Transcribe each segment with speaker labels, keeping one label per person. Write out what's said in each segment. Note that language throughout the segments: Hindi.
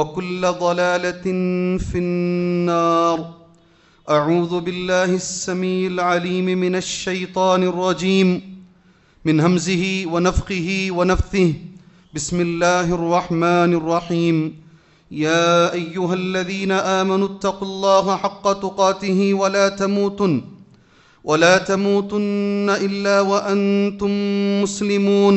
Speaker 1: وكل ضلاله في النار اعوذ بالله السميع العليم من الشيطان الرجيم من همزه ونفخه ونفثه بسم الله الرحمن الرحيم يا ايها الذين امنوا اتقوا الله حق تقاته ولا تموتن ولا تموتن الا وانتم مسلمون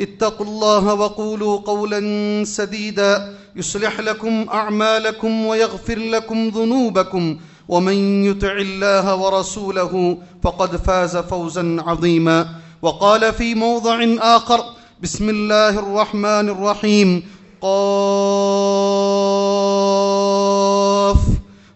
Speaker 1: اتقوا الله وقولوا قولا سديدا يصلح لكم اعمالكم ويغفر لكم ذنوبكم ومن يطع الله ورسوله فقد فاز فوزا عظيما وقال في موضع اخر بسم الله الرحمن الرحيم قاف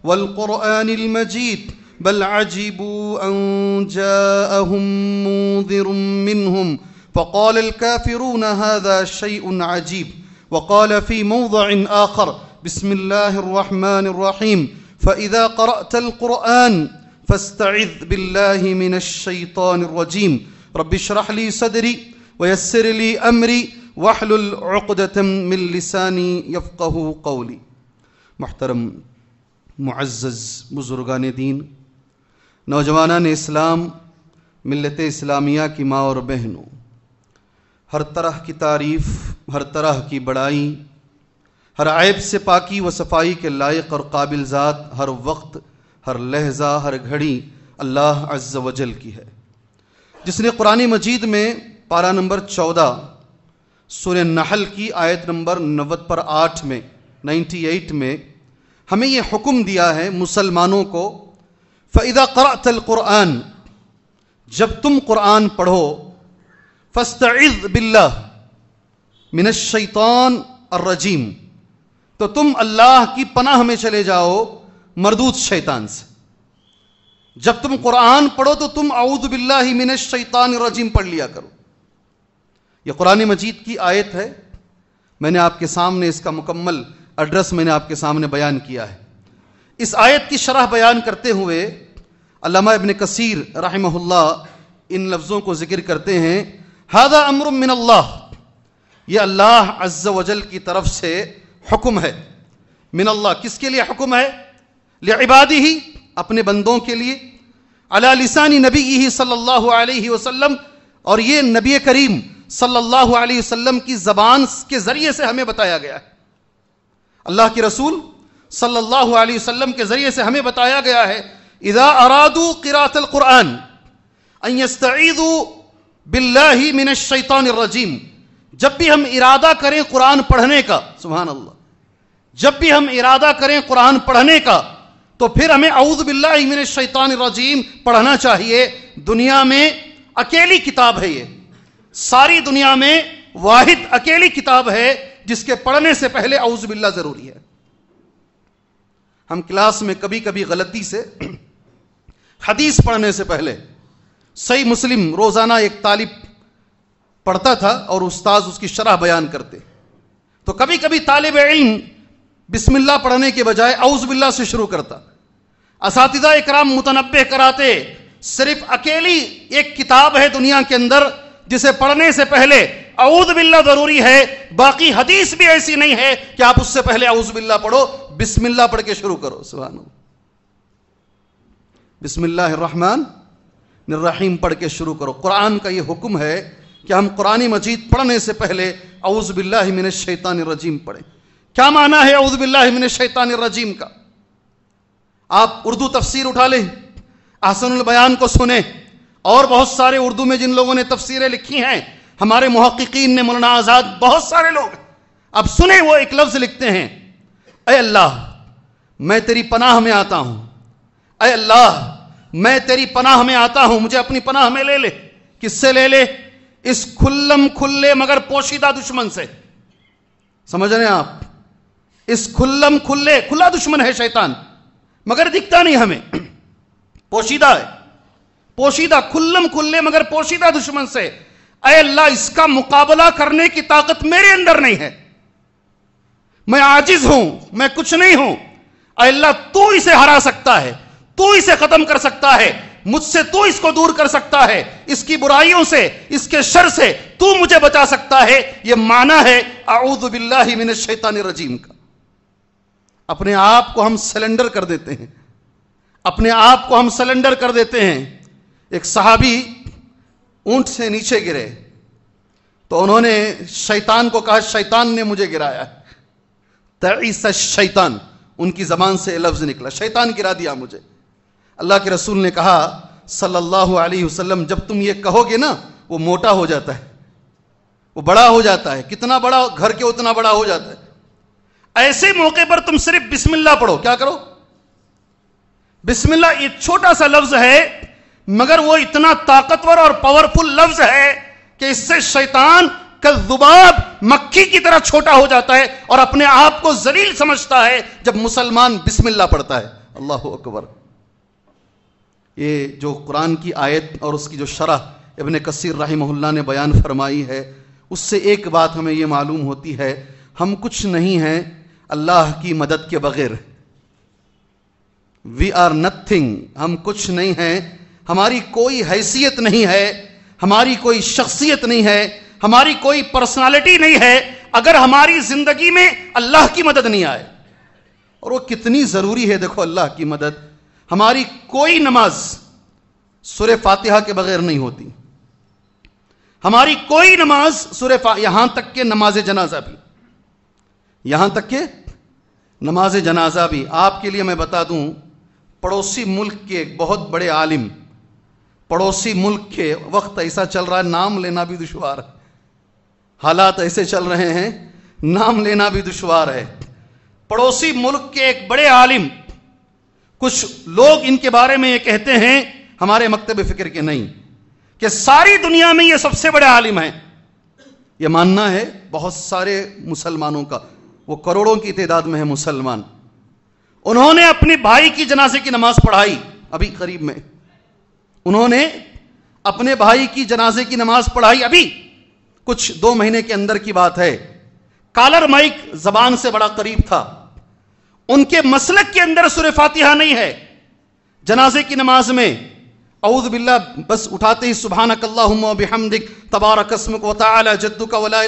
Speaker 1: والقران المجيد بل عجبوا ان جاءهم منذر منهم فقال الكافرون هذا شيء عجيب وقال في موضع آخر بسم الله الرحمن الرحيم فإذا قرأت القرآن فاستعذ بالله من الشيطان الرجيم رب اشرح لي صدري ويسر لي أمري واحلل عقدة من لساني يفقه قولي محترم معزز بزرگان دین نوجوانان اسلام ملت اسلامیہ کی ماں اور بہنوں हर तरह की तारीफ हर तरह की बड़ाई हर ऐब से पाकि व सफाई के लायक और काबिल ज़ात हर वक्त हर लहजा हर घड़ी अल्लाह अज्ज वजल की है जिसने कुरान मजीद में पारा नंबर चौदह सुर नहल की आयत नंबर नवत पर आठ में नाइन्टी एट में हमें यह हुक्म दिया है मुसलमानों को फ़ैदा करातल क़ुरान जब तुम कुरान पढ़ो फस्तइज बिल्ला शैतान और रजीम तो तुम अल्लाह की पनाह में चले जाओ मरदूत शैतान से जब तुम कुरान पढ़ो तो तुम आउद बिल्ला मिनश शैतान रजीम पढ़ लिया करो यह कुरान मजीद की आयत है मैंने आपके सामने इसका मुकम्मल एड्रेस मैंने आपके सामने बयान किया है इस आयत की शरह बयान करते हुए अलामा इबन कसीर रहमहुल्ला इन लफ्ज़ों को जिक्र करते हैं हादा अमर मिन अल्लाह ये अल्लाह अज्ज वजल की तरफ से हुक्म है मिन अल्लाह किसके लिए हुक्म है लिबादी ही अपने बंदों के लिए अला लिसानी नबी ही सल्लल्लाहु अलैहि वसल्लम और ये नबी करीम सल्लल्लाहु अलैहि वसल्लम की जबान के ज़रिए से हमें बताया गया है अल्लाह के रसूल सल्लल्लाहु अलैहि वसल्लम के ज़रिए से हमें बताया गया है इजा अरादू किरातल कुरान बिल्लाही मिन शैतान रजीम जब भी हम इरादा करें कुरान पढ़ने का सुबहान अल्लाह जब भी हम इरादा करें कुरान पढ़ने का तो फिर हमें अउद बिल्ला मिन शैतान रजीम पढ़ना चाहिए दुनिया में अकेली किताब है ये सारी दुनिया में वाहिद अकेली किताब है जिसके पढ़ने से पहले अउज बिल्ला जरूरी है हम क्लास में कभी कभी गलती से हदीस पढ़ने से पहले सही मुस्लिम रोज़ाना एक तालिब पढ़ता था और उस्ताद उसकी शराह बयान करते तो कभी कभी तालब इम बिस्मिल्ला पढ़ने के बजाय अउजबिल्ला से शुरू करता इसातजा कराम मुतनबे कराते सिर्फ अकेली एक किताब है दुनिया के अंदर जिसे पढ़ने से पहले अऊद बिल्ला जरूरी है बाकी हदीस भी ऐसी नहीं है कि आप उससे पहले अऊज बिल्ला पढ़ो बिस्मिल्ला पढ़ के शुरू करो सुबह बिस्मिल्लाहमान रहीम पढ़ के शुरू करो कुरान का ये हुक्म है कि हम कुरानी मजीद पढ़ने से पहले अउज़बिल्लिमिन शैतान रजीम पढ़ें क्या माना है अउज़बिल्लिमिन शैतान रजीम का आप उर्दू तफसीर उठा लें आसनुल बयान को सुने और बहुत सारे उर्दू में जिन लोगों ने तफसीरें लिखी हैं हमारे महक्कीन ने मौलाना आज़ाद बहुत सारे लोग अब सुने वो एक लफ्ज़ लिखते हैं अय अल्लाह मैं तेरी पनाह में आता हूँ अय अल्लाह मैं तेरी पनाह में आता हूं मुझे अपनी पनाह में ले ले किससे ले ले इस खुल्लम खुल्ले मगर पोशीदा दुश्मन से समझ रहे आप इस खुल्लम खुल्ले खुला दुश्मन है शैतान मगर दिखता नहीं हमें पोशीदा है पोशीदा खुल्लम खुल्ले मगर पोशीदा दुश्मन से अय अल्लाह इसका मुकाबला करने की ताकत मेरे अंदर नहीं है मैं आजिज हूं मैं कुछ नहीं हूं अल्लाह तू इसे हरा सकता है तू इसे खत्म कर सकता है मुझसे तू इसको दूर कर सकता है इसकी बुराइयों से इसके शर से तू मुझे बचा सकता है यह माना है आऊदबिल्लिन शैतान रजीम का अपने आप को हम सिलेंडर कर देते हैं अपने आप को हम सिलेंडर कर देते हैं एक साहबी ऊंट से नीचे गिरे तो उन्होंने शैतान को कहा शैतान ने मुझे गिराया तईसा शैतान उनकी जबान से लफ्ज निकला शैतान गिरा दिया मुझे अल्लाह के रसूल ने कहा सल्लल्लाहु अलैहि वसल्लम जब तुम ये कहोगे ना वो मोटा हो जाता है वो बड़ा हो जाता है कितना बड़ा घर के उतना बड़ा हो जाता है ऐसे मौके पर तुम सिर्फ बिस्मिल्लाह पढ़ो क्या करो बिस्मिल्लाह एक छोटा सा लफ्ज है मगर वो इतना ताकतवर और पावरफुल लफ्ज है कि इससे शैतान जुबाब मक्खी की तरह छोटा हो जाता है और अपने आप को जलील समझता है जब मुसलमान बिस्मिल्लाह पढ़ता है अल्लाह अकबर ये जो कुरान की आयत और उसकी जो शरह इबन कसर रही ने बयान फरमाई है उससे एक बात हमें ये मालूम होती है हम कुछ नहीं हैं अल्लाह की मदद के बगैर वी आर नथिंग हम कुछ नहीं हैं हमारी कोई हैसियत नहीं है हमारी कोई शख्सियत नहीं है हमारी कोई पर्सनालिटी नहीं है अगर हमारी जिंदगी में अल्लाह की मदद नहीं आए और वो कितनी जरूरी है देखो अल्लाह की मदद हमारी कोई नमाज सुर फातिहा के बगैर नहीं होती हमारी कोई नमाज सुर यहां तक के नमाज जनाजा भी यहां तक के नमाज जनाजा भी आपके लिए मैं बता दूं पड़ोसी मुल्क के एक बहुत बड़े आलिम पड़ोसी मुल्क के वक्त ऐसा चल रहा है नाम लेना भी दुशवार है हालात ऐसे चल रहे हैं नाम लेना भी दुशवार है पड़ोसी मुल्क के एक बड़े आलिम कुछ लोग इनके बारे में ये कहते हैं हमारे मकतब फिक्र के नहीं कि सारी दुनिया में ये सबसे बड़े आलिम हैं ये मानना है बहुत सारे मुसलमानों का वो करोड़ों की तादाद में है मुसलमान उन्होंने अपने भाई की जनाजे की नमाज पढ़ाई अभी करीब में उन्होंने अपने भाई की जनाजे की नमाज पढ़ाई अभी कुछ दो महीने के अंदर की बात है कालर माइक जबान से बड़ा करीब था उनके मसलक के अंदर सुर फातिहा नहीं है जनाजे की नमाज में अऊद बिल्ला बस उठाते ही सुबह अकल्लादिक तबारा को जद्दू का वला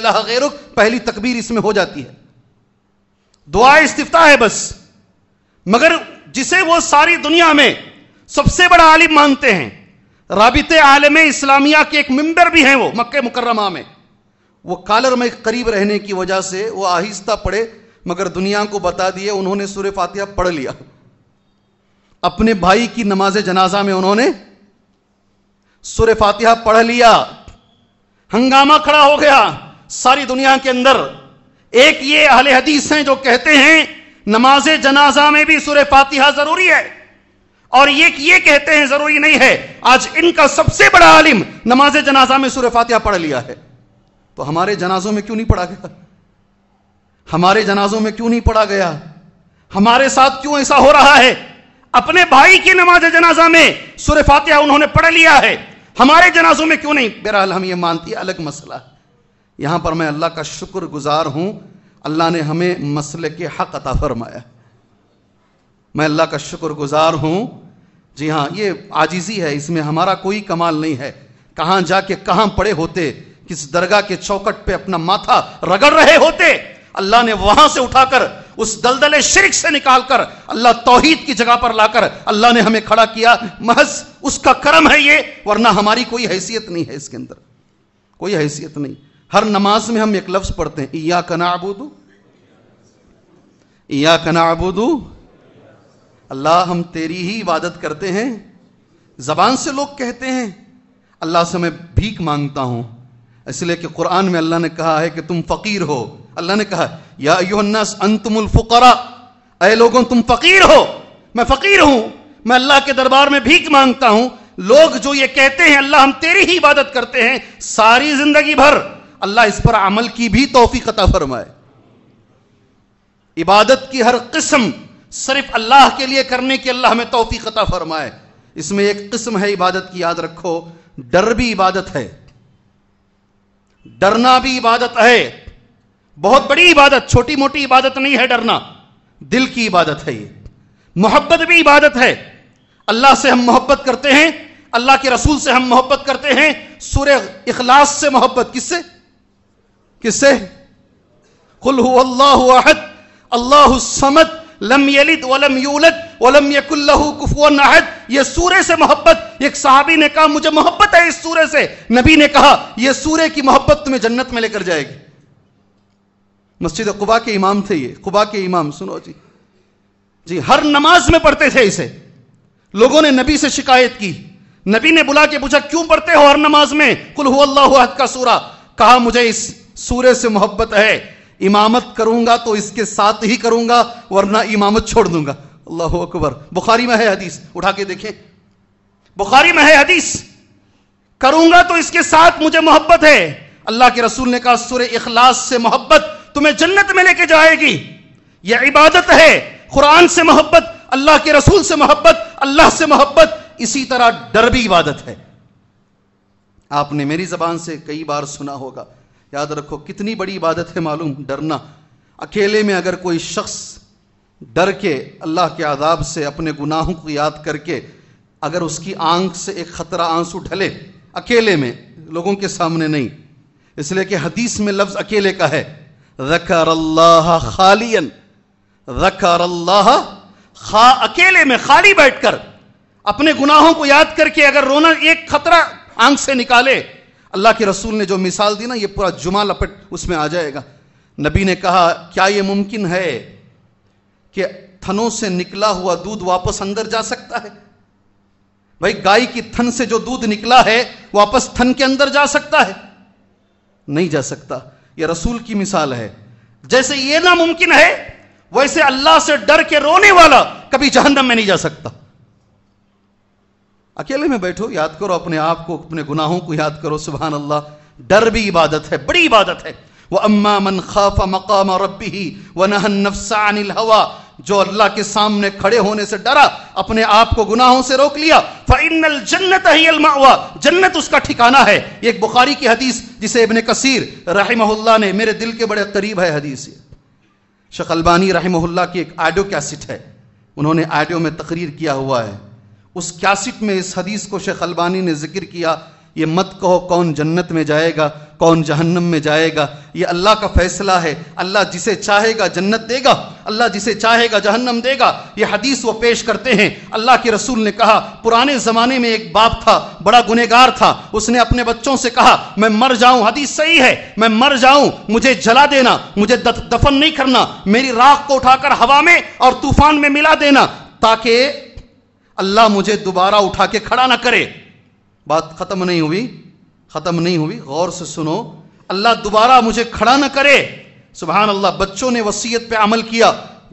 Speaker 1: पहली तकबीर इसमें हो जाती है दुआ इस्तीफा है बस मगर जिसे वो सारी दुनिया में सबसे बड़ा आलिम मानते हैं राबित आलम इस्लामिया के एक मंबर भी हैं वो मक्के मुकर्रमा में वो कालर में करीब रहने की वजह से वो आहिस्ता पड़े मगर दुनिया को बता दिए उन्होंने सूर्य फातिहा पढ़ लिया अपने भाई की नमाज जनाजा में उन्होंने सूर्य फातिहा पढ़ लिया हंगामा खड़ा हो गया सारी दुनिया के अंदर एक ये अहले हदीस हैं जो कहते हैं नमाज जनाजा में भी सूर्य फातिहा जरूरी है और ये ये कहते हैं जरूरी नहीं है आज इनका सबसे बड़ा आलिम नमाज जनाजा में सूर्य फातिहा पढ़ लिया है तो हमारे जनाजों में क्यों नहीं पढ़ा गया हमारे जनाजों में क्यों नहीं पढ़ा गया हमारे साथ क्यों ऐसा हो रहा है अपने भाई की नमाज जनाजा में सुर फातिहा उन्होंने पढ़ लिया है हमारे जनाजों में क्यों नहीं बहरहाल हम ये मानती है अलग मसला यहां पर मैं अल्लाह का शुक्र गुजार हूं अल्लाह ने हमें मसले के हक अता फरमाया मैं अल्लाह का शुक्र गुजार हूं जी हाँ ये आजीजी है इसमें हमारा कोई कमाल नहीं है कहां जाके कहां पड़े होते किस दरगाह के चौकट पे अपना माथा रगड़ रहे होते अल्लाह ने वहां से उठाकर उस दलदले शिरक से निकालकर अल्लाह तोहहीद की जगह पर लाकर अल्लाह ने हमें खड़ा किया महज उसका कर्म है ये वरना हमारी कोई हैसियत नहीं है इसके अंदर कोई हैसियत नहीं हर नमाज में हम एक लफ्ज पढ़ते हैं या कना आबूदू या कना आबूदू अल्लाह हम तेरी ही इबादत करते हैं जबान से लोग कहते हैं अल्लाह से मैं भीख मांगता हूं इसलिए कि कुरान में अल्लाह ने कहा है कि तुम फकीर हो अल्लाह ने कहा या अंतमुल फुकरा अय लोगों तुम फकीर हो मैं फकीर हूं मैं अल्लाह के दरबार में भीख मांगता हूं लोग जो ये कहते हैं अल्लाह हम तेरी ही इबादत करते हैं सारी जिंदगी भर अल्लाह इस पर अमल की भी तोहफी कता फरमाए इबादत की हर किस्म सिर्फ अल्लाह के लिए करने की अल्लाह हमें तोहफी कता फरमाए इसमें एक किस्म है इबादत की याद रखो डर भी इबादत है डरना भी इबादत है बहुत बड़ी इबादत छोटी मोटी इबादत नहीं है डरना दिल की इबादत है ये मोहब्बत भी इबादत है अल्लाह से हम मोहब्बत करते हैं अल्लाह के रसूल से हम मोहब्बत करते हैं सूर्य इखलास से मोहब्बत किससे किससे अल्लाह समद लम यलिद वलम यूलद वलम कुफुवन अहद ये सूर्य से मोहब्बत एक साहबी ने कहा मुझे मोहब्बत है इस सूर्य से नबी ने कहा यह सूर्य की मोहब्बत तुम्हें जन्नत में लेकर जाएगी मस्जिद कुबा के इमाम थे ये कुबा के इमाम सुनो जी जी हर नमाज में पढ़ते थे इसे लोगों ने नबी से शिकायत की नबी ने बुला के पूछा क्यों पढ़ते हो हर नमाज में कुल अल्लाह का सूरा कहा मुझे इस सूर्य से मोहब्बत है इमामत करूंगा तो इसके साथ ही करूंगा वरना इमामत छोड़ दूंगा अल्लाह अकबर बुखारी में है हदीस उठा के देखें बुखारी में है हदीस करूंगा तो इसके साथ मुझे मोहब्बत है अल्लाह के रसूल ने कहा सूर्य इखलास से मोहब्बत तुम्हें जन्नत में लेके जाएगी यह इबादत है कुरान से मोहब्बत अल्लाह के रसूल से मोहब्बत अल्लाह से मोहब्बत इसी तरह डर भी इबादत है आपने मेरी जबान से कई बार सुना होगा याद रखो कितनी बड़ी इबादत है मालूम डरना अकेले में अगर कोई शख्स डर के अल्लाह के आदाब से अपने गुनाहों को याद करके अगर उसकी आंख से एक खतरा आंसू ढले अकेले में लोगों के सामने नहीं इसलिए कि हदीस में लफ्ज़ अकेले का है जकर अल्लाह खालियन जकर अल्लाह खा अकेले में खाली बैठकर अपने गुनाहों को याद करके अगर रोना एक खतरा आंख से निकाले अल्लाह के रसूल ने जो मिसाल दी ना ये पूरा जुमा लपट उसमें आ जाएगा नबी ने कहा क्या ये मुमकिन है कि थनों से निकला हुआ दूध वापस अंदर जा सकता है भाई गाय की थन से जो दूध निकला है वापस थन के अंदर जा सकता है नहीं जा सकता ये रसूल की मिसाल है जैसे ये नामुमकिन है वैसे अल्लाह से डर के रोने वाला कभी जहन्नम में नहीं जा सकता अकेले में बैठो याद करो अपने आप को अपने गुनाहों को याद करो सुबहान अल्लाह डर भी इबादत है बड़ी इबादत है वह अम्मा मन खाफा मकाम रबी ही वह नहन नफसा अनिल हवा जो अल्लाह के सामने खड़े होने से डरा अपने आप को गुनाहों से रोक लिया फाइनल जन्नत ही अलमावा जन्नत उसका ठिकाना है एक बुखारी की हदीस जिसे इबन कसीर रहमहुल्ला ने मेरे दिल के बड़े करीब है हदीस ये शेख की एक आडियो कैसेट है उन्होंने आडियो में तकरीर किया हुआ है उस कैसेट में इस हदीस को शेख अलबानी ने जिक्र किया ये मत कहो कौन जन्नत में जाएगा कौन जहन्नम में जाएगा ये अल्लाह का फैसला है अल्लाह जिसे चाहेगा जन्नत देगा अल्लाह जिसे चाहेगा जहन्नम देगा ये हदीस वो पेश करते हैं अल्लाह के रसूल ने कहा पुराने ज़माने में एक बाप था बड़ा गुनेगार था उसने अपने बच्चों से कहा मैं मर जाऊं हदीस सही है मैं मर जाऊं मुझे जला देना मुझे दफन नहीं करना मेरी राख को उठाकर हवा में और तूफान में मिला देना ताकि अल्लाह मुझे दोबारा उठा के खड़ा ना करे बात खत्म नहीं हुई ख़त्म नहीं हुई गौर से सुनो अल्लाह दोबारा मुझे खड़ा ना करे सुबह अल्लाह बच्चों ने वसीयत पे अमल किया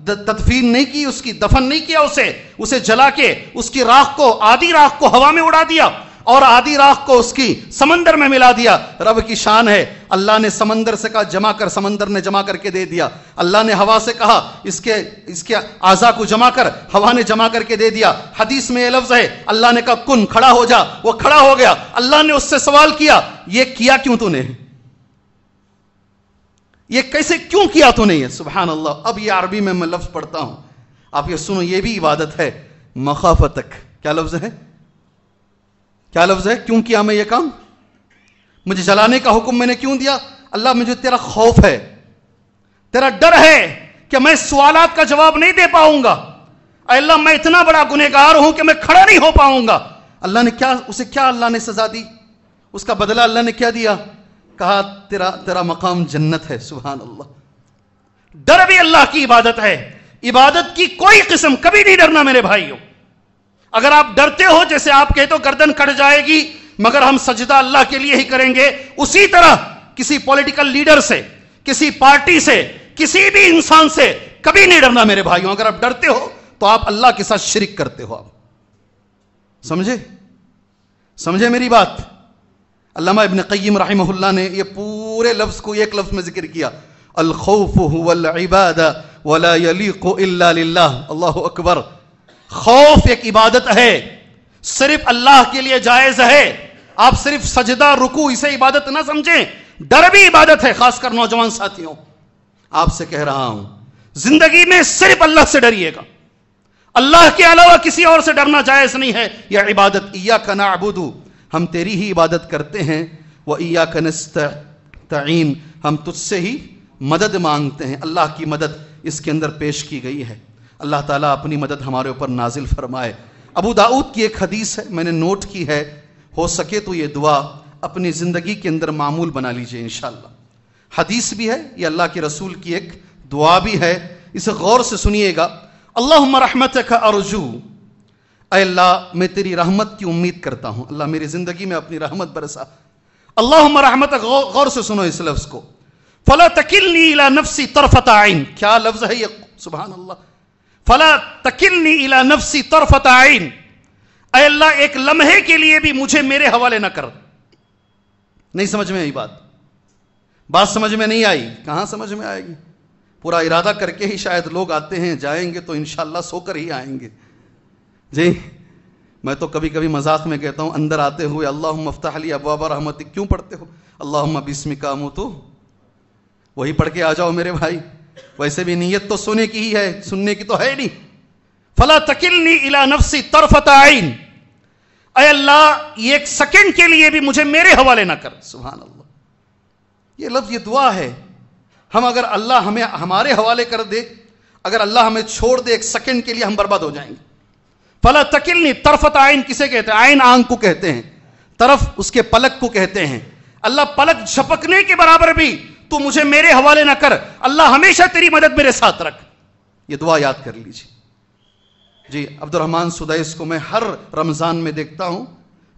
Speaker 1: तदफीन नहीं की उसकी दफन नहीं किया उसे उसे जला के उसकी राख को आधी राख को हवा में उड़ा दिया और आधी राख को उसकी समंदर में मिला दिया रब की शान है अल्लाह ने समंदर से कहा जमा कर समंदर ने जमा करके दे दिया अल्लाह ने हवा से कहा इसके इसके आजा को जमा कर हवा ने जमा करके दे दिया हदीस में यह लफ्ज है अल्लाह ने कहा कुन खड़ा हो जा वो खड़ा हो गया अल्लाह ने उससे सवाल किया ये किया क्यों तूने ये कैसे क्यों किया तूने ये सुबह अल्लाह अब ये अरबी में मैं लफ्ज पढ़ता हूं आप ये सुनो ये भी इबादत है मखाफतक क्या लफ्ज है क्या लफ्ज है क्यों किया मैं ये काम मुझे जलाने का हुक्म मैंने क्यों दिया अल्लाह मुझे तेरा खौफ है तेरा डर है कि मैं सवाल का जवाब नहीं दे पाऊंगा अल्लाह मैं इतना बड़ा गुनेगार हूं कि मैं खड़ा नहीं हो पाऊंगा अल्लाह ने क्या उसे क्या अल्लाह ने सजा दी उसका बदला अल्लाह ने क्या दिया कहा तेरा तेरा मकाम जन्नत है सुबहान अल्लाह डर भी अल्लाह की इबादत है इबादत की कोई किस्म कभी नहीं डरना मेरे भाइयों अगर आप डरते हो जैसे आप कहते हो तो गर्दन कट जाएगी मगर हम सजदा अल्लाह के लिए ही करेंगे उसी तरह किसी पॉलिटिकल लीडर से किसी पार्टी से किसी भी इंसान से कभी नहीं डरना मेरे भाइयों अगर आप डरते हो तो आप अल्लाह के साथ शिरक करते हो आप समझे समझे मेरी बात अल्लामा इबन कईम रही ने ये पूरे लफ्ज को एक लफ्ज में जिक्र किया अल्खौफ वला इल्ला लिल्लाह अल्लाह अकबर खौफ एक इबादत है सिर्फ अल्लाह के लिए जायज है आप सिर्फ सजदा रुकू इसे इबादत ना समझें डर भी इबादत है खासकर नौजवान साथियों आपसे कह रहा हूं जिंदगी में सिर्फ अल्लाह से डरिएगा अल्लाह के अलावा किसी और से डरना जायज नहीं है यह इबादत ईया का नाबुदू हम तेरी ही इबादत करते हैं वह ईया का तयन हम तुझसे ही मदद मांगते हैं अल्लाह की मदद इसके अंदर पेश की गई है अल्लाह ताला अपनी मदद हमारे ऊपर नाजिल फरमाए अबू दाऊद की एक हदीस है मैंने नोट की है हो सके तो ये दुआ अपनी ज़िंदगी के अंदर मामूल बना लीजिए इन हदीस भी है ये अल्लाह के रसूल की एक दुआ भी है इसे गौर से सुनिएगा अल्लाह रहमत का अरजू अल्लाह मैं तेरी रहमत की उम्मीद करता हूँ अल्लाह मेरी ज़िंदगी में अपनी रहमत बरसा अल्लाह रहमत गौर से सुनो इस लफ्ज़ को फला तकिल नफसी आइन क्या लफ्ज़ है ये सुबह अल्लाह फला तकिलनी इला नफसी तरफत आइन अल्लाह एक लम्हे के लिए भी मुझे मेरे हवाले ना कर नहीं समझ में आई बात बात समझ में नहीं आई कहां समझ में आएगी पूरा इरादा करके ही शायद लोग आते हैं जाएंगे तो इनशाला सोकर ही आएंगे जी मैं तो कभी कभी मजाक में कहता हूँ अंदर आते हुए अल्लाह मफ्ताली अबाबा रहमत क्यों पढ़ते हो अल्लाह बिस्मिका मो तो वही पढ़ के आ जाओ मेरे भाई वैसे भी नीयत तो सोने की ही है सुनने की तो है नहीं फला तकिलनी इला नफसी तरफत आइन अय अल्लाह एक सेकंड के लिए भी मुझे मेरे हवाले ना कर सुबह अल्लाह ये लफ्ज ये दुआ है हम अगर अल्लाह हमें हमारे हवाले कर दे अगर अल्लाह हमें छोड़ दे एक सेकंड के लिए हम बर्बाद हो जाएंगे फला तकिलनी तरफत आइन किसे कहते हैं आयन आंख को कहते हैं तरफ उसके पलक को कहते हैं अल्लाह पलक झपकने के बराबर भी तू मुझे मेरे हवाले ना कर अल्लाह हमेशा तेरी मदद मेरे साथ रख ये दुआ याद कर लीजिए जी अब्दुलरहमान सुदैस को मैं हर रमज़ान में देखता हूं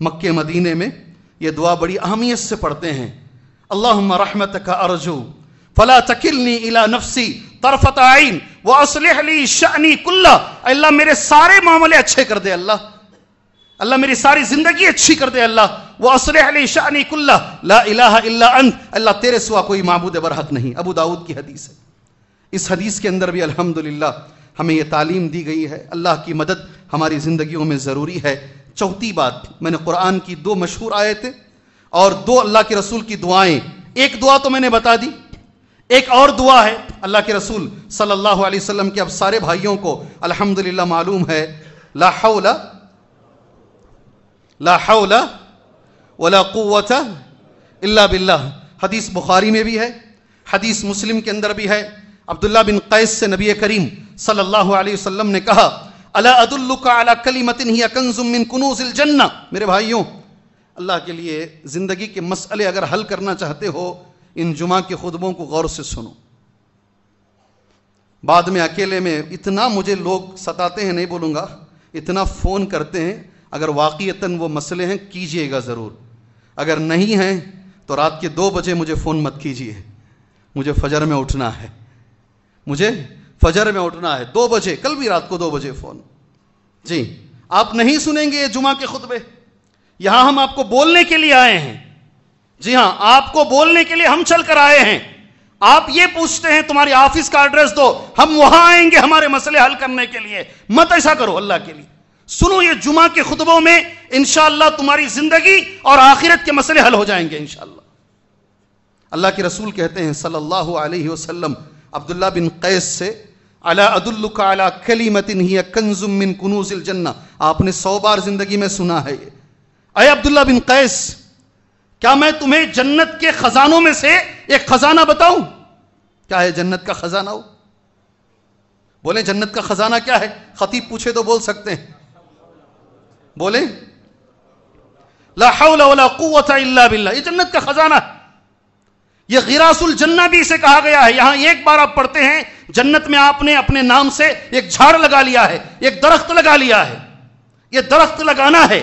Speaker 1: मक्के मदीने में ये दुआ बड़ी अहमियत से पढ़ते हैं अल्लाह रहमत का अर्जू फला तकिलनी इला नफसी तरफत आइन व असलहली शनी कुल्ला अल्लाह मेरे सारे मामले अच्छे कर दे अल्लाह अल्लाह मेरी सारी ज़िंदगी अच्छी कर दे अल्लाह वसरहली शानी कुल्ला ला अंत अल्लाह तेरे सिवा कोई मबूद बरहक नहीं अबू दाऊद की हदीस है इस हदीस के अंदर भी अल्हम्दुलिल्लाह हमें यह तालीम दी गई है अल्लाह की मदद हमारी ज़िंदगियों में ज़रूरी है चौथी बात मैंने कुरान की दो मशहूर आयतें और दो अल्लाह के रसूल की दुआएं एक दुआ तो मैंने बता दी एक और दुआ है अल्लाह के रसूल सल्लल्लाहु अलैहि वसल्लम के अब सारे भाइयों को अल्हम्दुलिल्लाह मालूम है ला हौला ला हौला वला क़ुत अल्ला बिल्ला हदीस बुखारी में भी है हदीस मुस्लिम के अंदर भी है अब्दुल्ला बिन कैस से नबी करीम सल्लल्लाहु अलैहि वसल्लम ने कहा अला अदुल्लुका अला कलीमतिन हिया कंजुम मिन कुनूजिल जन्ना मेरे भाइयों अल्लाह के लिए ज़िंदगी के मसले अगर हल करना चाहते हो इन जुमा के खुतबों को गौर से सुनो बाद में अकेले में इतना मुझे लोग सताते हैं नहीं बोलूँगा इतना फ़ोन करते हैं अगर वाक़ता वो मसले हैं कीजिएगा ज़रूर अगर नहीं हैं तो रात के दो बजे मुझे फ़ोन मत कीजिए मुझे फजर में उठना है मुझे फजर में उठना है दो बजे कल भी रात को दो बजे फ़ोन जी आप नहीं सुनेंगे जुमा के खुतबे यहां हम आपको बोलने के लिए आए हैं जी हां आपको बोलने के लिए हम चल कर आए हैं आप ये पूछते हैं तुम्हारी ऑफिस का एड्रेस दो हम वहां आएंगे हमारे मसले हल करने के लिए मत ऐसा करो अल्लाह के लिए सुनो ये जुमा के खुतबों में इंशाला तुम्हारी जिंदगी और आखिरत के मसले हल हो जाएंगे इंशाला अल्लाह के रसूल कहते हैं सल्लल्लाहु अलैहि वसल्लम अब्दुल्ला बिन कैस से अला अदुल्लुका अला ही कनूजिल जन्ना आपने सौ बार जिंदगी में सुना है ये अय अब्दुल्ला बिन कैस क्या मैं तुम्हें जन्नत के खजानों में से एक खजाना बताऊं क्या है जन्नत का खजाना हो बोले जन्नत का खजाना क्या है खतीब पूछे तो बोल सकते हैं बोले लाला बिल्ला ये जन्नत का खजाना ये गिरासुल जन्ना भी इसे कहा गया है यहां एक बार आप पढ़ते हैं जन्नत में आपने अपने नाम से एक झाड़ लगा लिया है एक दरख्त लगा लिया है ये दरख्त लगाना है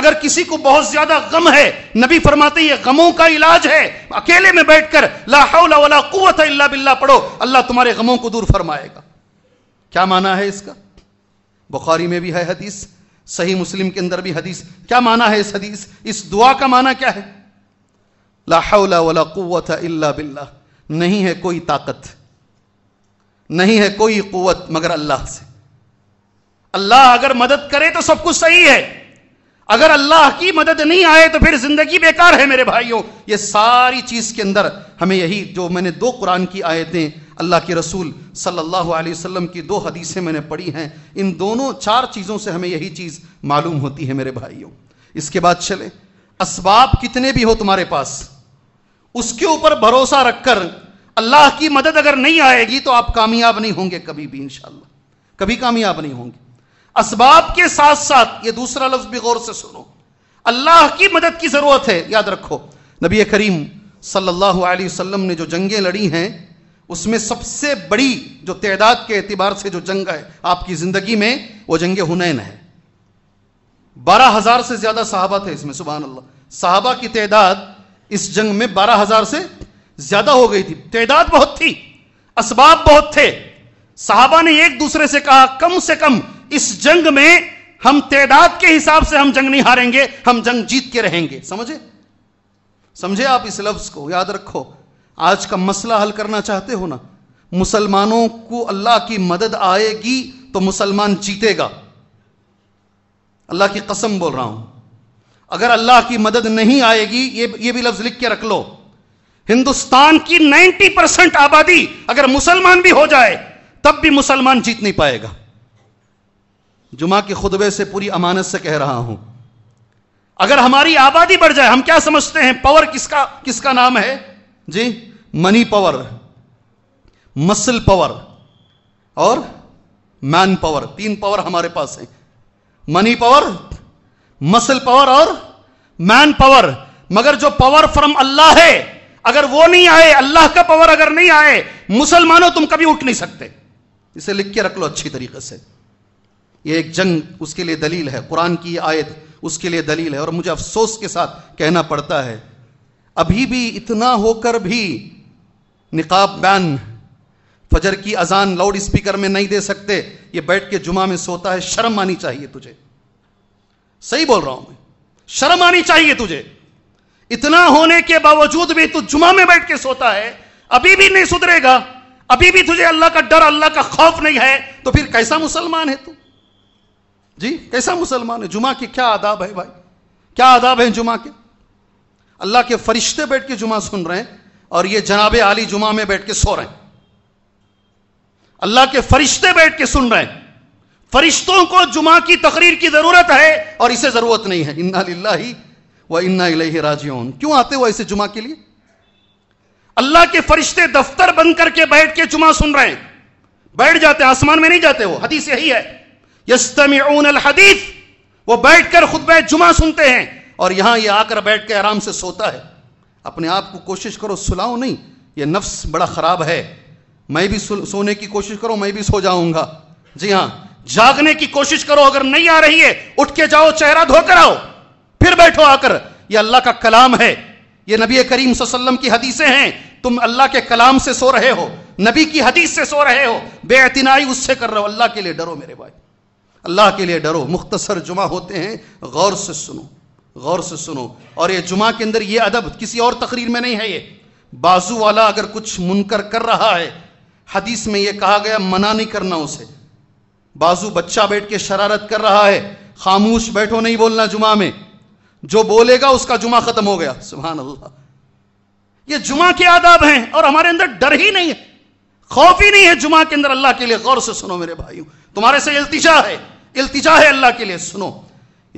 Speaker 1: अगर किसी को बहुत ज्यादा गम है नबी फरमाते ये गमों का इलाज है अकेले में बैठकर लाहौलावत अल्लाह बिल्ला पढ़ो अल्लाह तुम्हारे गमों को दूर फरमाएगा क्या माना है इसका बुखारी में भी है हदीस सही मुस्लिम के अंदर भी हदीस क्या माना है इस हदीस इस दुआ का माना क्या है लाहौला वाला कुत अल्ला बिल्ला नहीं है कोई ताकत नहीं है कोई कुत मगर अल्लाह से अल्लाह अगर मदद करे तो सब कुछ सही है अगर अल्लाह की मदद नहीं आए तो फिर जिंदगी बेकार है मेरे भाइयों ये सारी चीज के अंदर हमें यही जो मैंने दो कुरान की आयतें अल्लाह के रसूल सल्लल्लाहु अलैहि वसल्लम की दो हदीसें मैंने पढ़ी हैं इन दोनों चार चीज़ों से हमें यही चीज़ मालूम होती है मेरे भाइयों इसके बाद चले इसबाब कितने भी हो तुम्हारे पास उसके ऊपर भरोसा रखकर अल्लाह की मदद अगर नहीं आएगी तो आप कामयाब नहीं होंगे कभी भी इंशाला कभी कामयाब नहीं होंगे इसबाब के साथ साथ ये दूसरा लफ्ज भी गौर से सुनो अल्लाह की मदद की जरूरत है याद रखो नबी करीम सल्लल्लाहु अलैहि वसल्लम ने जो जंगें लड़ी हैं उसमें सबसे बड़ी जो तैदाद के एतबार से जो जंग है आपकी जिंदगी में वो जंग हुनैन है बारह हजार से ज्यादा साहबा थे इसमें सुबह अल्लाह साहबा की तदाद इस जंग में बारह हजार से ज्यादा हो गई थी तैदाद बहुत थी असबाब बहुत थे साहबा ने एक दूसरे से कहा कम से कम इस जंग में हम तादाद के हिसाब से हम जंग नहीं हारेंगे हम जंग जीत के रहेंगे समझे समझे आप इस लफ्ज को याद रखो आज का मसला हल करना चाहते हो ना मुसलमानों को अल्लाह की मदद आएगी तो मुसलमान जीतेगा अल्लाह की कसम बोल रहा हूं अगर अल्लाह की मदद नहीं आएगी ये ये भी लफ्ज लिख के रख लो हिंदुस्तान की 90 परसेंट आबादी अगर मुसलमान भी हो जाए तब भी मुसलमान जीत नहीं पाएगा जुमा के खुदबे से पूरी अमानत से कह रहा हूं अगर हमारी आबादी बढ़ जाए हम क्या समझते हैं पावर किसका किसका नाम है जी मनी पावर मसल पावर और मैन पावर तीन पावर हमारे पास है मनी पावर मसल पावर और मैन पावर मगर जो पावर फ्रॉम अल्लाह है अगर वो नहीं आए अल्लाह का पावर अगर नहीं आए मुसलमानों तुम कभी उठ नहीं सकते इसे लिख के रख लो अच्छी तरीके से ये एक जंग उसके लिए दलील है कुरान की आयत उसके लिए दलील है और मुझे अफसोस के साथ कहना पड़ता है अभी भी इतना होकर भी निकाब बैन फजर की अजान लाउड स्पीकर में नहीं दे सकते ये बैठ के जुमा में सोता है शर्म आनी चाहिए तुझे सही बोल रहा हूं मैं शर्म आनी चाहिए तुझे इतना होने के बावजूद भी तू जुमा में बैठ के सोता है अभी भी नहीं सुधरेगा अभी भी तुझे अल्लाह का डर अल्लाह का खौफ नहीं है तो फिर कैसा मुसलमान है तू जी कैसा मुसलमान है जुमा के क्या आदाब है भाई क्या आदाब है जुमा के अल्लाह के फरिश्ते बैठ के जुमा सुन रहे हैं और ये जनाब आली जुमा में बैठ के सो रहे हैं अल्लाह के फरिश्ते बैठ के सुन रहे हैं फरिश्तों को जुमा की तकरीर की जरूरत है और इसे जरूरत नहीं है इन्ना लिल्ला व इन्ना इलाही राजियन क्यों आते हो ऐसे जुमा के लिए अल्लाह के फरिश्ते दफ्तर बंद करके बैठ के जुमा सुन रहे हैं बैठ जाते आसमान में नहीं जाते वो हदीस यही है यस्तमी हदीस वो बैठकर बैठ जुमा सुनते हैं और यहां ये आकर बैठ के आराम से सोता है अपने आप को कोशिश करो सुलाओ नहीं ये नफ्स बड़ा ख़राब है मैं भी सोने की कोशिश करो मैं भी सो जाऊंगा जी हां जागने की कोशिश करो अगर नहीं आ रही है उठ के जाओ चेहरा धोकर आओ फिर बैठो आकर ये अल्लाह का कलाम है ये नबी करीम सल्लम की हदीसें हैं तुम अल्लाह के कलाम से सो रहे हो नबी की हदीस से सो रहे हो बेअतनाई उससे कर रहे हो अल्लाह के लिए डरो मेरे भाई अल्लाह के लिए डरो मुख्तसर जुमा होते हैं गौर से सुनो गौर से सुनो और ये जुमा के अंदर ये अदब किसी और तकरीर में नहीं है ये बाजू वाला अगर कुछ मुनकर कर रहा है हदीस में ये कहा गया मना नहीं करना उसे बाजू बच्चा बैठ के शरारत कर रहा है खामोश बैठो नहीं बोलना जुमा में जो बोलेगा उसका जुमा खत्म हो गया सुबह अल्लाह ये जुमा के आदाब हैं और हमारे अंदर डर ही नहीं है खौफ ही नहीं है जुमा के अंदर अल्लाह के लिए गौर से सुनो मेरे भाइयों तुम्हारे से इल्तिजा है इल्तिजा है अल्लाह के लिए सुनो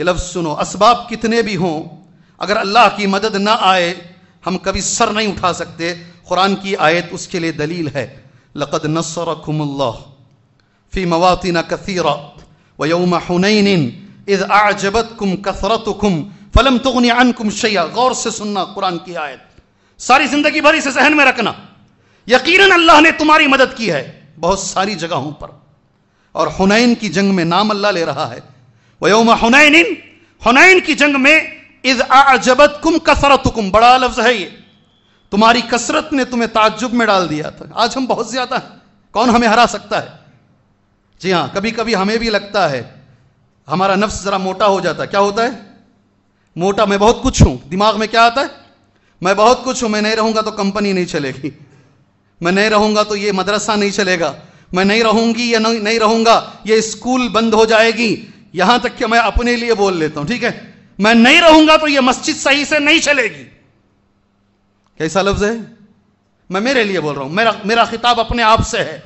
Speaker 1: ये लफ्ज़ सुनो असबाब कितने भी हों अगर अल्लाह की मदद ना आए हम कभी सर नहीं उठा सकते कुरान की आयत उसके लिए दलील है लक़द नसरकुमुल्लाह फ़ी मवातिन कसीरा व यौम हुनैन इज़ आजबतकुम कसरतकुम फलम तुगनी अनकुम शैया गौर से सुनना कुरान की आयत सारी ज़िंदगी भर इसे जहन में रखना यकीनन अल्लाह ने तुम्हारी मदद की है बहुत सारी जगहों पर और हुनैन की जंग में नाम अल्लाह ले रहा है हुनैन हुनैन की जंग में इज आजबत कुम कसरत कुम बड़ा लफ्ज है ये तुम्हारी कसरत ने तुम्हें ताज्जुब में डाल दिया था आज हम बहुत ज्यादा हैं कौन हमें हरा सकता है जी हाँ कभी कभी हमें भी लगता है हमारा नफ्स जरा मोटा हो जाता है क्या होता है मोटा मैं बहुत कुछ हूं दिमाग में क्या आता है मैं बहुत कुछ हूं मैं नहीं रहूंगा तो कंपनी नहीं चलेगी मैं नहीं रहूंगा तो ये मदरसा नहीं चलेगा मैं नहीं रहूंगी या नहीं रहूंगा ये स्कूल बंद हो जाएगी यहां तक कि मैं अपने लिए बोल लेता हूं ठीक है मैं नहीं रहूंगा तो यह मस्जिद सही से नहीं चलेगी कैसा लफ्ज है मैं मेरे लिए बोल रहा हूं मेरा मेरा खिताब अपने आप से है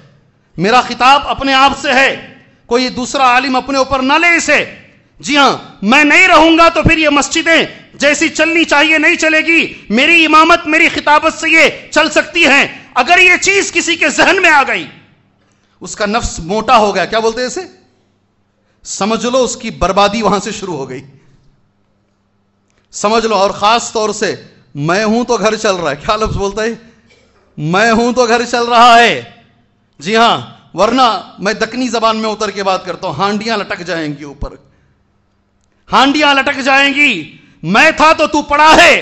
Speaker 1: मेरा खिताब अपने आप से है कोई दूसरा आलिम अपने ऊपर ना ले इसे जी हां मैं नहीं रहूंगा तो फिर ये मस्जिदें जैसी चलनी चाहिए नहीं चलेगी मेरी इमामत मेरी खिताबत से ये चल सकती है अगर ये चीज किसी के जहन में आ गई उसका नफ्स मोटा हो गया क्या बोलते हैं इसे समझ लो उसकी बर्बादी वहां से शुरू हो गई समझ लो और खास तौर से मैं हूं तो घर चल रहा है क्या लफ्ज बोलता है मैं हूं तो घर चल रहा है जी हां वरना मैं दकनी जबान में उतर के बात करता हूं हांडियां लटक जाएंगी ऊपर हांडियां लटक जाएंगी मैं था तो तू पड़ा है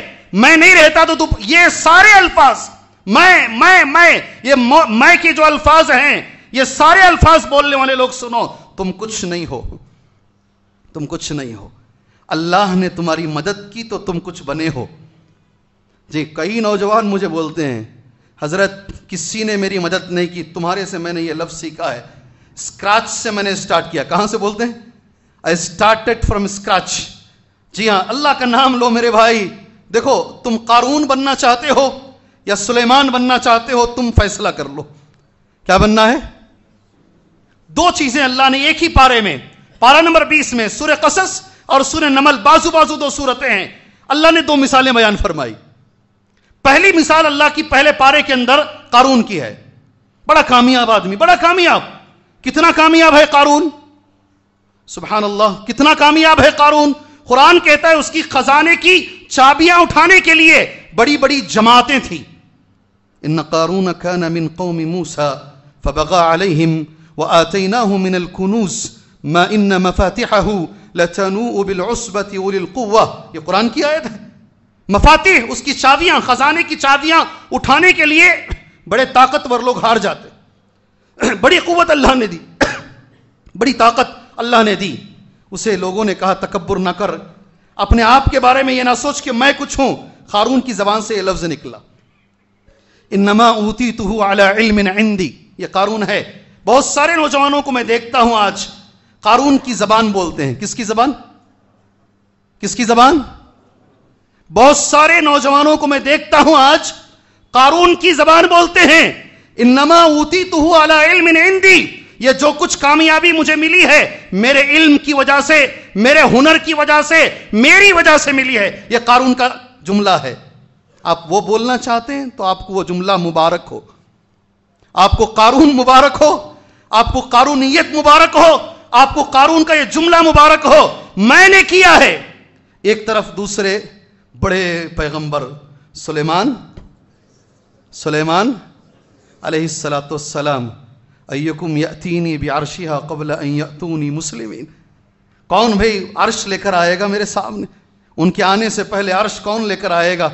Speaker 1: मैं नहीं रहता तो तू ये सारे अल्फाज मैं मैं मैं ये मैं के जो अल्फाज हैं ये सारे अल्फाज बोलने वाले लोग सुनो तुम कुछ नहीं हो तुम कुछ नहीं हो अल्लाह ने तुम्हारी मदद की तो तुम कुछ बने हो जी कई नौजवान मुझे बोलते हैं हजरत किसी ने मेरी मदद नहीं की तुम्हारे से मैंने ये लफ्ज़ सीखा है स्क्रैच से मैंने स्टार्ट किया कहां से बोलते हैं आई स्टार्टेड फ्रॉम स्क्रैच जी हाँ अल्लाह का नाम लो मेरे भाई देखो तुम कारून बनना चाहते हो या सुलेमान बनना चाहते हो तुम फैसला कर लो क्या बनना है दो चीजें अल्लाह ने एक ही पारे में पारा नंबर बीस में सूर्य कसस और सूर्य नमल बाजू बाजू दो सूरतें हैं अल्लाह ने दो मिसालें बयान फरमाई पहली मिसाल अल्लाह की पहले पारे के अंदर कारून की है बड़ा कामयाब आदमी बड़ा कामयाब कितना कामयाब है कारून सुबहान अल्लाह कितना कामयाब है कारून कुरान कहता है उसकी खजाने की चाबियां उठाने के लिए बड़ी बड़ी जमातें थी इन कारून कौमी मूसा फबगा وآتيناه من الكنوز ما إن مفاتحه लतनू बिल उसबत उलकुवा ये कुरान की आयत है मफाती उसकी चाबियां खजाने की चाबियां उठाने के लिए बड़े ताकतवर लोग हार जाते बड़ी कुवत अल्लाह ने दी बड़ी ताकत अल्लाह ने दी उसे लोगों ने कहा तकबर ना कर अपने आप के बारे में यह ना सोच कि मैं कुछ हूं खारून की जबान से यह लफ्ज निकला इन नमा ऊती तुहू अला इल्म इंदी यह कारून है बहुत सारे नौजवानों को मैं देखता हूं आज कारून की जबान बोलते हैं किसकी जबान किसकी जबान बहुत सारे नौजवानों को मैं देखता हूं आज कारून की जबान बोलते हैं इन नमा ऊती तो अला इल्म ये जो कुछ कामयाबी मुझे मिली है मेरे इल्म की वजह से मेरे हुनर की वजह से मेरी वजह से मिली है ये कारून का जुमला है आप वो बोलना चाहते हैं तो आपको वो जुमला मुबारक हो आपको कारून मुबारक हो आपको कारूनीयत मुबारक हो आपको कारून का यह जुमला मुबारक हो मैंने किया है एक तरफ दूसरे बड़े पैगंबर सुलेमान सुलेमान अलैहिस्सलाम अय्यकुम यतीनी बारशिहा कबल यतूनी मुस्लिमीन कौन भाई अर्श लेकर आएगा मेरे सामने उनके आने से पहले अर्श कौन लेकर आएगा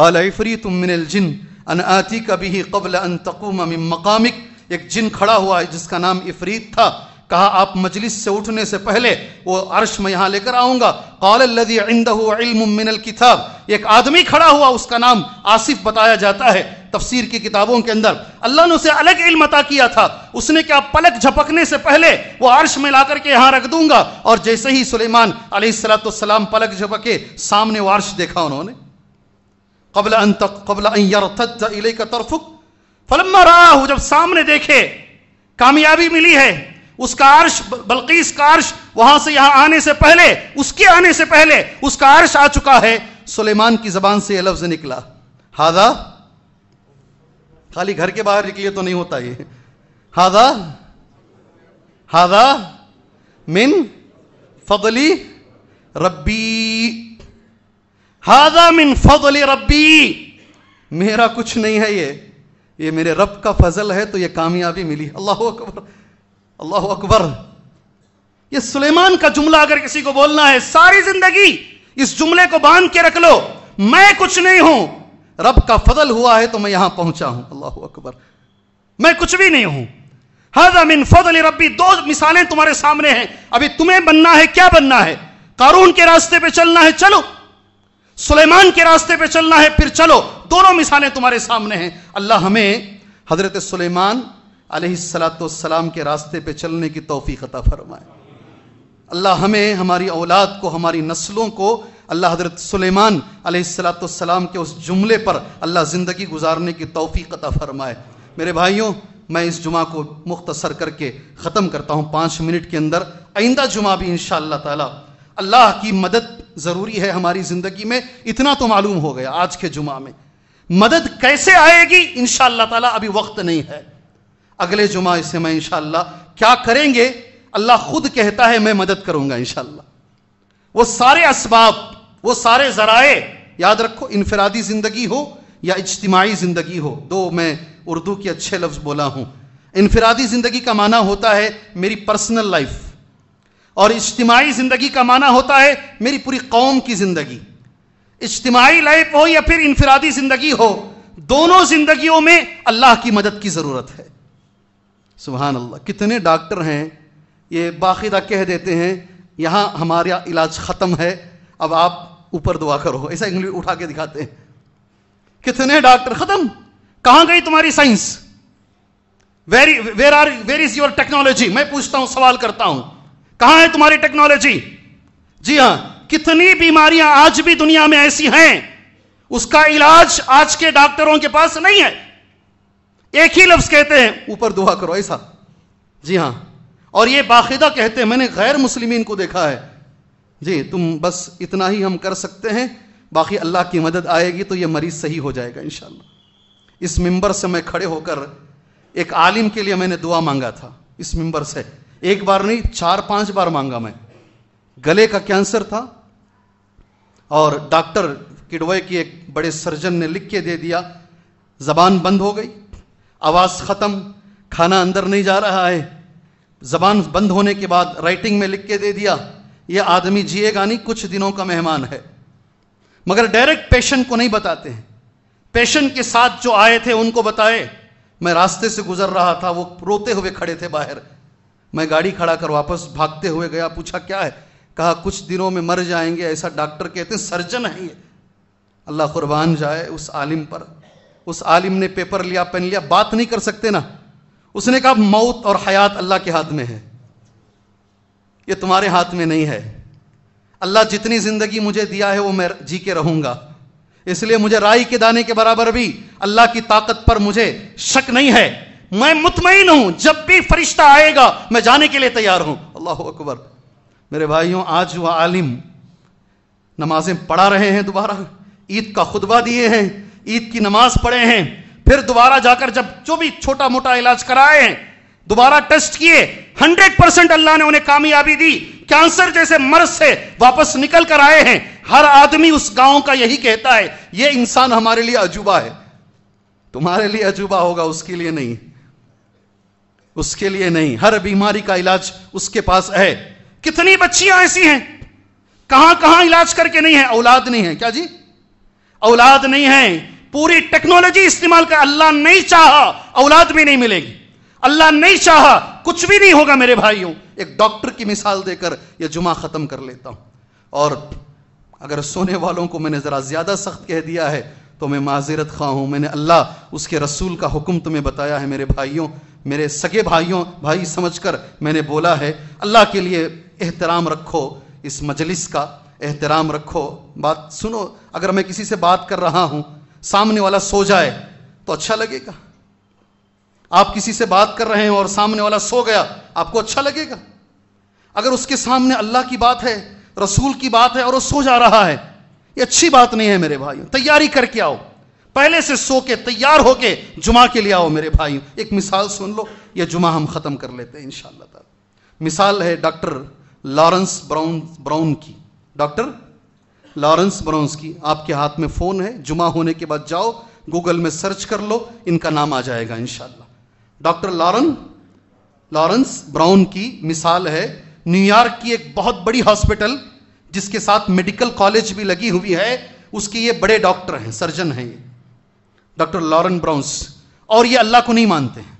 Speaker 1: काल इफरी तुम मिनल जिन अन आती कभी कबल अन तकुम मकामिक एक जिन खड़ा हुआ है जिसका नाम इफरीत था कहा आप मजलिस से उठने से पहले वो अर्श में यहाँ लेकर आऊंगा कौलदी इल्मिनल किताब एक आदमी खड़ा हुआ उसका नाम आसिफ बताया जाता है तफसीर की किताबों के अंदर अल्लाह ने उसे अलग इल्म अता किया था उसने क्या पलक झपकने से पहले वो अर्श में ला करके यहाँ रख दूंगा और जैसे ही सुलेमान सलाम पलक झपके सामने वो अर्श देखा उन्होंने कबल कबल तरफुक फलम्मा राहू जब सामने देखे कामयाबी मिली है उसका अर्श बल्किस का अर्श वहां से यहां आने से पहले उसके आने से पहले उसका अर्श आ चुका है सुलेमान की जबान से यह लफ्ज निकला हादा खाली घर के बाहर निकले तो नहीं होता ये हादा हादा मिन फदली रब्बी हादा मिन फदली रब्बी मेरा कुछ नहीं है ये ये मेरे रब का फजल है तो ये कामयाबी मिली अल्लाह अकबर अल्लाह अकबर ये सुलेमान का जुमला अगर किसी को बोलना है सारी जिंदगी इस जुमले को बांध के रख लो मैं कुछ नहीं हूं रब का फजल हुआ है तो मैं यहां पहुंचा हूं अल्लाह अकबर मैं कुछ भी नहीं हूं अमीन फजल रबी दो मिसालें तुम्हारे सामने हैं अभी तुम्हें बनना है क्या बनना है कारून के रास्ते पे चलना है चलो सुलेमान के रास्ते पे चलना है फिर चलो दोनों मिसालें तुम्हारे सामने हैं अल्लाह हमें हजरत सुलेमान सलाम के रास्ते पे चलने की तोफ़ी अता फरमाए अल्लाह हमें हमारी औलाद को हमारी नस्लों को अल्लाह हजरत सुलेमान सलाम के उस जुमले पर अल्लाह ज़िंदगी गुजारने की तोफ़ी अता फरमाए मेरे भाइयों मैं इस जुमा को मुख्तसर करके ख़त्म करता हूँ पाँच मिनट के अंदर आइंदा जुमा भी इन ताला अल्लाह की मदद ज़रूरी है हमारी ज़िंदगी में इतना तो मालूम हो गया आज के जुमा में मदद कैसे आएगी इन तला अभी वक्त नहीं है अगले जुमा इसे मैं इंशाला क्या करेंगे अल्लाह खुद कहता है मैं मदद करूंगा इंशाला वो सारे इसबाब वो सारे ज़राए याद रखो इनफरादी ज़िंदगी हो या इज्तमाही ज़िंदगी हो दो मैं उर्दू के अच्छे लफ्ज़ बोला हूं इनफरादी ज़िंदगी का माना होता है मेरी पर्सनल लाइफ और इज्तमाही ज़िंदगी का माना होता है मेरी पूरी कौम की ज़िंदगी इज्तमाही लाइफ हो या फिर इंफरादी ज़िंदगी हो दोनों ज़िंदगियों में अल्लाह की मदद की ज़रूरत है सुबह अल्लाह कितने डॉक्टर हैं ये बाकी कह देते हैं यहां हमारा इलाज ख़त्म है अब आप ऊपर दुआ करो ऐसा इंग्लिश उठा के दिखाते हैं कितने डॉक्टर ख़त्म कहां गई तुम्हारी science very where are where is your technology मैं पूछता हूं सवाल करता हूं कहां है तुम्हारी टेक्नोलॉजी जी हां कितनी बीमारियां आज भी दुनिया में ऐसी हैं उसका इलाज आज के डॉक्टरों के पास नहीं है एक ही लफ्ज कहते हैं ऊपर दुआ करो ऐसा जी हां और ये बाकायदा कहते हैं मैंने गैर मुस्लिम को देखा है जी तुम बस इतना ही हम कर सकते हैं बाकी अल्लाह की मदद आएगी तो ये मरीज सही हो जाएगा इन इस मिंबर से मैं खड़े होकर एक आलिम के लिए मैंने दुआ मांगा था इस मिंबर से एक बार नहीं चार पांच बार मांगा मैं गले का कैंसर था और डॉक्टर किडवे की एक बड़े सर्जन ने लिख के दे दिया जबान बंद हो गई आवाज़ ख़त्म खाना अंदर नहीं जा रहा है जबान बंद होने के बाद राइटिंग में लिख के दे दिया ये आदमी जिएगा नहीं कुछ दिनों का मेहमान है मगर डायरेक्ट पेशेंट को नहीं बताते हैं पेशेंट के साथ जो आए थे उनको बताए मैं रास्ते से गुजर रहा था वो रोते हुए खड़े थे बाहर मैं गाड़ी खड़ा कर वापस भागते हुए गया पूछा क्या है कहा कुछ दिनों में मर जाएंगे ऐसा डॉक्टर कहते हैं सर्जन है ये अल्लाह कुर्बान जाए उस आलिम पर उस आलिम ने पेपर लिया पेन लिया बात नहीं कर सकते ना उसने कहा मौत और हयात अल्लाह के हाथ में है ये तुम्हारे हाथ में नहीं है अल्लाह जितनी ज़िंदगी मुझे दिया है वो मैं जी के रहूंगा इसलिए मुझे राई के दाने के बराबर भी अल्लाह की ताकत पर मुझे शक नहीं है मैं मुतमिन हूं जब भी फरिश्ता आएगा मैं जाने के लिए तैयार हूं अल्लाह अकबर मेरे भाइयों आज वह आलिम नमाजें पढ़ा रहे हैं दोबारा ईद का खुतबा दिए हैं ईद की नमाज पढ़े हैं फिर दोबारा जाकर जब जो भी छोटा मोटा इलाज कराए हैं दोबारा टेस्ट किए हंड्रेड परसेंट अल्लाह ने उन्हें कामयाबी दी कैंसर जैसे मर्ज से वापस निकल कर आए हैं हर आदमी उस गांव का यही कहता है यह इंसान हमारे लिए अजूबा है तुम्हारे लिए अजूबा होगा उसके लिए नहीं उसके लिए नहीं हर बीमारी का इलाज उसके पास है कितनी बच्चियां ऐसी हैं कहां कहां इलाज करके नहीं है औलाद नहीं है क्या जी औलाद नहीं है पूरी टेक्नोलॉजी इस्तेमाल कर अल्लाह नहीं चाहा औलाद भी नहीं मिलेगी अल्लाह नहीं चाहा कुछ भी नहीं होगा मेरे भाइयों एक डॉक्टर की मिसाल देकर यह जुमा खत्म कर लेता हूं और अगर सोने वालों को मैंने जरा ज्यादा सख्त कह दिया है तो मैं माजिरत खा हूं मैंने अल्लाह उसके रसूल का हुक्म तुम्हें बताया है मेरे भाइयों मेरे सगे भाइयों भाई समझकर मैंने बोला है अल्लाह के लिए एहतराम रखो इस मजलिस का एहतराम रखो बात सुनो अगर मैं किसी से बात कर रहा हूँ सामने वाला सो जाए तो अच्छा लगेगा आप किसी से बात कर रहे हैं और सामने वाला सो गया आपको अच्छा लगेगा अगर उसके सामने अल्लाह की बात है रसूल की बात है और वो सो जा रहा है ये अच्छी बात नहीं है मेरे भाइयों तैयारी करके आओ पहले से सो के तैयार होके जुमा के लिए आओ मेरे भाई एक मिसाल सुन लो यह जुमा हम ख़त्म कर लेते हैं इन मिसाल है डॉक्टर लॉरेंस ब्राउन ब्राउन की डॉक्टर लॉरेंस ब्राउन्स की आपके हाथ में फ़ोन है जुमा होने के बाद जाओ गूगल में सर्च कर लो इनका नाम आ जाएगा इंशाला डॉक्टर लॉरन लॉरेंस ब्राउन की मिसाल है न्यूयॉर्क की एक बहुत बड़ी हॉस्पिटल जिसके साथ मेडिकल कॉलेज भी लगी हुई है उसके ये बड़े डॉक्टर हैं सर्जन हैं ये डॉक्टर लॉरेन ब्राउंस और ये अल्लाह को नहीं मानते हैं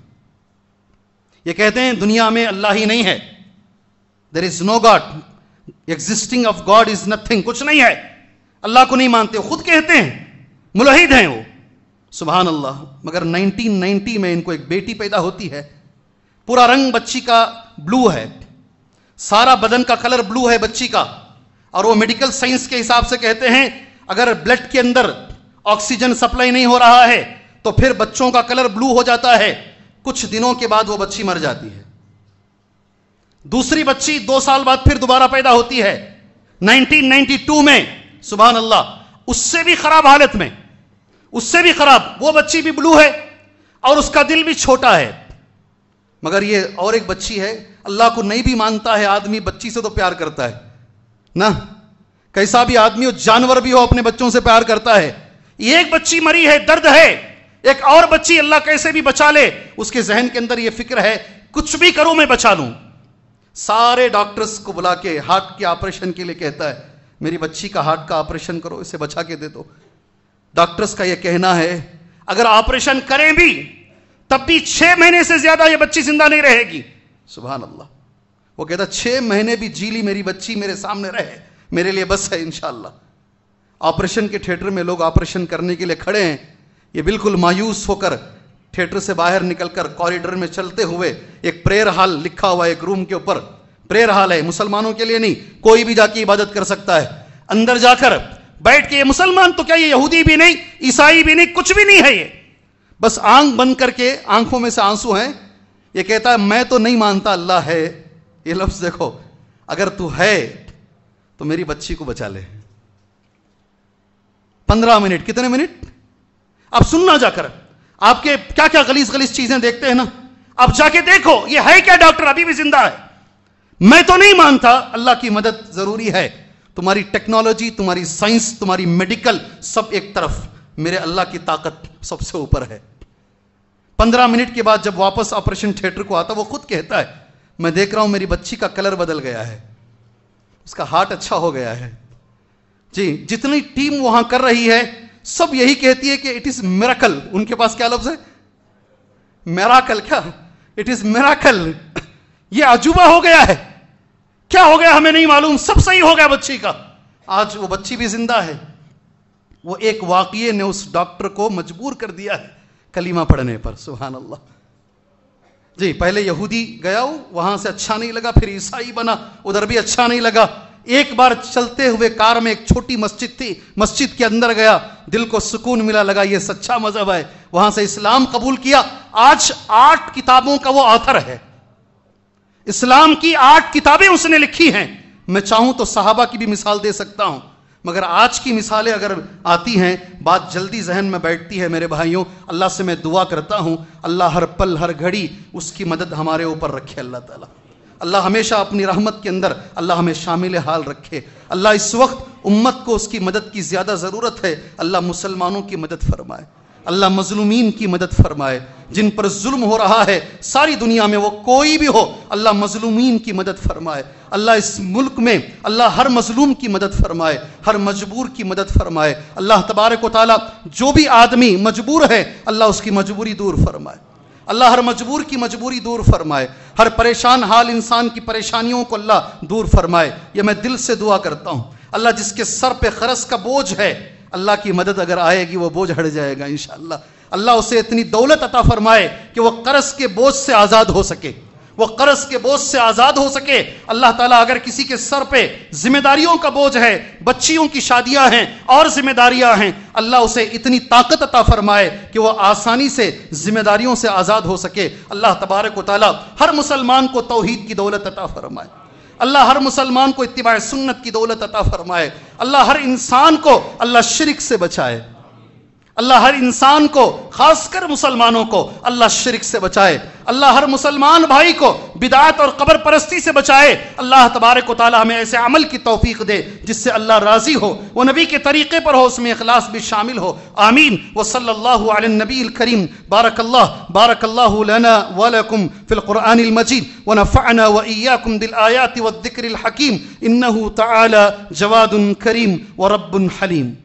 Speaker 1: ये कहते हैं दुनिया में अल्लाह ही नहीं है there is no god existing of god is nothing कुछ नहीं है अल्लाह को नहीं मानते खुद कहते हैं मुलहिद हैं वो सुबहान अल्लाह मगर 1990 में इनको एक बेटी पैदा होती है पूरा रंग बच्ची का ब्लू है सारा बदन का कलर ब्लू है बच्ची का और वो मेडिकल साइंस के हिसाब से कहते हैं अगर ब्लड के अंदर ऑक्सीजन सप्लाई नहीं हो रहा है तो फिर बच्चों का कलर ब्लू हो जाता है कुछ दिनों के बाद वो बच्ची मर जाती है दूसरी बच्ची दो साल बाद फिर दोबारा पैदा होती है 1992 में सुबह अल्लाह उससे भी खराब हालत में उससे भी खराब वो बच्ची भी ब्लू है और उसका दिल भी छोटा है मगर ये और एक बच्ची है अल्लाह को नहीं भी मानता है आदमी बच्ची से तो प्यार करता है ना कैसा भी आदमी हो जानवर भी हो अपने बच्चों से प्यार करता है ये एक बच्ची मरी है दर्द है एक और बच्ची अल्लाह कैसे भी बचा ले उसके जहन के अंदर ये फिक्र है कुछ भी करूं मैं बचा लूं सारे डॉक्टर्स को बुला के हार्ट के ऑपरेशन के लिए कहता है मेरी बच्ची का हार्ट का ऑपरेशन करो इसे बचा के दे दो डॉक्टर्स का यह कहना है अगर ऑपरेशन करें भी तब भी छह महीने से ज्यादा यह बच्ची जिंदा नहीं रहेगी सुबह अल्लाह वो कहता छह महीने भी जीली मेरी बच्ची मेरे सामने रहे मेरे लिए बस है इंशाला ऑपरेशन के थिएटर में लोग ऑपरेशन करने के लिए खड़े हैं ये बिल्कुल मायूस होकर थिएटर से बाहर निकलकर कॉरिडोर में चलते हुए एक प्रेयर हॉल लिखा हुआ एक रूम के ऊपर प्रेयर हॉल है मुसलमानों के लिए नहीं कोई भी जाके इबादत कर सकता है अंदर जाकर बैठ के ये मुसलमान तो क्या ये यहूदी भी नहीं ईसाई भी नहीं कुछ भी नहीं है ये बस आंख बंद करके आंखों में से आंसू हैं ये कहता है मैं तो नहीं मानता अल्लाह है ये लफ्ज देखो अगर तू है तो मेरी बच्ची को बचा ले पंद्रह मिनट कितने मिनट आप सुनना जाकर आपके क्या क्या गलीस गलीस चीजें देखते हैं ना आप जाके देखो ये है क्या डॉक्टर अभी भी जिंदा है मैं तो नहीं मानता अल्लाह की मदद जरूरी है तुम्हारी टेक्नोलॉजी तुम्हारी साइंस तुम्हारी मेडिकल सब एक तरफ मेरे अल्लाह की ताकत सबसे ऊपर है पंद्रह मिनट के बाद जब वापस ऑपरेशन थिएटर को आता वो खुद कहता है मैं देख रहा हूं मेरी बच्ची का कलर बदल गया है उसका हार्ट अच्छा हो गया है जी जितनी टीम वहां कर रही है सब यही कहती है कि इट इज मेराकल उनके पास क्या लफ्ज है मेराकल क्या इट इज मेराकल ये अजूबा हो गया है क्या हो गया हमें नहीं मालूम सब सही हो गया बच्ची का आज वो बच्ची भी जिंदा है वो एक वाकये ने उस डॉक्टर को मजबूर कर दिया है कलीमा पढ़ने पर सुबहान अल्लाह जी पहले यहूदी गया वहां से अच्छा नहीं लगा फिर ईसाई बना उधर भी अच्छा नहीं लगा एक बार चलते हुए कार में एक छोटी मस्जिद थी मस्जिद के अंदर गया दिल को सुकून मिला लगा ये सच्चा मजहब है वहां से इस्लाम कबूल किया आज आठ किताबों का वो ऑथर है इस्लाम की आठ किताबें उसने लिखी हैं मैं चाहूं तो साहबा की भी मिसाल दे सकता हूं मगर आज की मिसालें अगर आती हैं बात जल्दी जहन में बैठती है मेरे भाइयों अल्लाह से मैं दुआ करता हूं अल्लाह हर पल हर घड़ी उसकी मदद हमारे ऊपर रखे अल्लाह ताला अल्लाह हमेशा अपनी रहमत के अंदर अल्लाह हमें शामिल हाल रखे अल्लाह इस वक्त उम्मत को उसकी मदद की ज़्यादा ज़रूरत है अल्लाह मुसलमानों की मदद फरमाए अल्लाह मजलूमीन की मदद फरमाए जिन पर जुल्म हो रहा है सारी दुनिया में वो कोई भी हो अल्लाह मजलूमीन की मदद फरमाए अल्लाह इस मुल्क में अल्लाह हर मजलूम की मदद फरमाए हर मजबूर की मदद फरमाए अल्लाह तबारक वाली जो भी आदमी मजबूर है अल्लाह उसकी मजबूरी दूर फरमाए अल्लाह हर मजबूर की मजबूरी दूर फरमाए हर परेशान हाल इंसान की परेशानियों को अल्लाह दूर फरमाए यह मैं दिल से दुआ करता हूँ अल्लाह जिसके सर पे खरस का बोझ है अल्लाह की मदद अगर आएगी वो बोझ हट जाएगा इन अल्लाह उसे इतनी दौलत अता फरमाए कि वह कर्ज के बोझ से आज़ाद हो सके वो कर्ज के बोझ से आजाद हो सके अल्लाह ताला अगर किसी के सर पे जिम्मेदारियों का बोझ है बच्चियों की शादियां हैं और जिम्मेदारियां हैं अल्लाह उसे इतनी ताकत अता फरमाए कि वह आसानी से जिम्मेदारियों से आजाद हो सके अल्लाह तबारक ताला हर मुसलमान को तोहहीद की दौलत अता फरमाए अल्लाह हर मुसलमान को इतबा सुन्नत की दौलत अता फरमाए अल्लाह हर इंसान को अल्लाह शरिक से बचाए अल्लाह हर इंसान को खासकर मुसलमानों को अल्लाह शिरक से बचाए अल्लाह हर मुसलमान भाई को बिदात और कबर परस्ती से बचाए अल्लाह तबारक ताली हमें ऐसे अमल की तोफ़ी दे जिससे अल्लाह राज़ी हो वह नबी के तरीक़े पर हो उसमें अखलास भी शामिल हो आमीन व सल्ला नबी करीम बारक अल्लाह बारक अल्लाह फ़िलक़ुरमजीद मजीद व नफ़ान व दिल आयाति व दिक्र हकीम इन करीम व रब्बुल हलीम